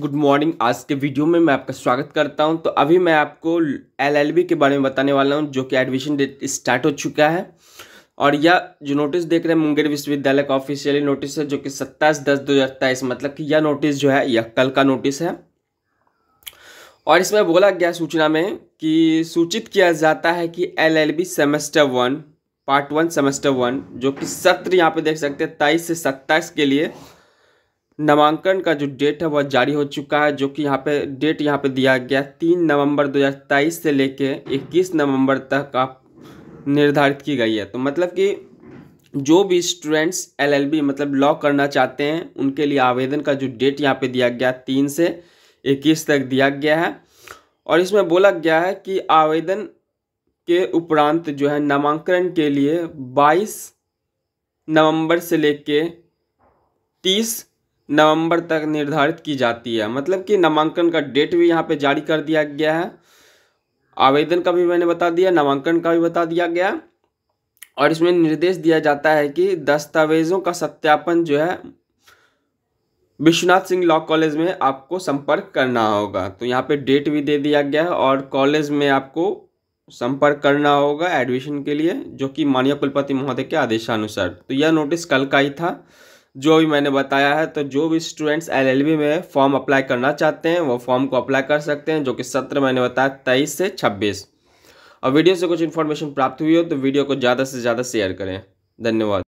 good morning आज के video में मैं आपका स्वागत करता हूं तो अभी मैं आपको एलएलबी के बारे में बताने वाला हूं जो कि एडमिशन डेट स्टार्ट हो चुका है और यह जो नोटिस देख रहे हैं मुंगेर विश्वविद्यालय का ऑफिशियली नोटिस है जो कि सत्ताईस दस दो हज़ार तेईस मतलब कि यह नोटिस जो है यह कल का नोटिस है और इसमें बोला गया सूचना में कि सूचित किया जाता है कि L semester one part one semester one जो कि सत्र यहाँ पे देख सकते हैं तेईस से सत्ताईस के लिए नामांकन का जो डेट है वह जारी हो चुका है जो कि यहाँ पे डेट यहाँ पे दिया गया तीन नवंबर 2023 से लेके 21 नवंबर तक आप निर्धारित की गई है तो मतलब कि जो भी स्टूडेंट्स एलएलबी मतलब लॉ करना चाहते हैं उनके लिए आवेदन का जो डेट यहाँ पे दिया गया तीन से इक्कीस तक दिया गया है और इसमें बोला गया है कि आवेदन के उपरांत जो है नामांकन के लिए बाईस नवम्बर से ले तीस नवंबर तक निर्धारित की जाती है मतलब कि नामांकन का डेट भी यहाँ पे जारी कर दिया गया है आवेदन का भी मैंने बता दिया नामांकन का भी बता दिया गया और इसमें निर्देश दिया जाता है कि दस्तावेजों का सत्यापन जो है विश्वनाथ सिंह लॉ कॉलेज में आपको संपर्क करना होगा तो यहाँ पे डेट भी दे दिया गया है और कॉलेज में आपको संपर्क करना होगा एडमिशन के लिए जो कि माननीय कुलपति महोदय के आदेशानुसार तो यह नोटिस कल का ही था जो भी मैंने बताया है तो जो भी स्टूडेंट्स एलएलबी में फॉर्म अप्लाई करना चाहते हैं वो फॉर्म को अप्लाई कर सकते हैं जो कि सत्र मैंने बताया तेईस से छब्बीस और वीडियो से कुछ इन्फॉर्मेशन प्राप्त हुई हो तो वीडियो को ज़्यादा से ज़्यादा शेयर करें धन्यवाद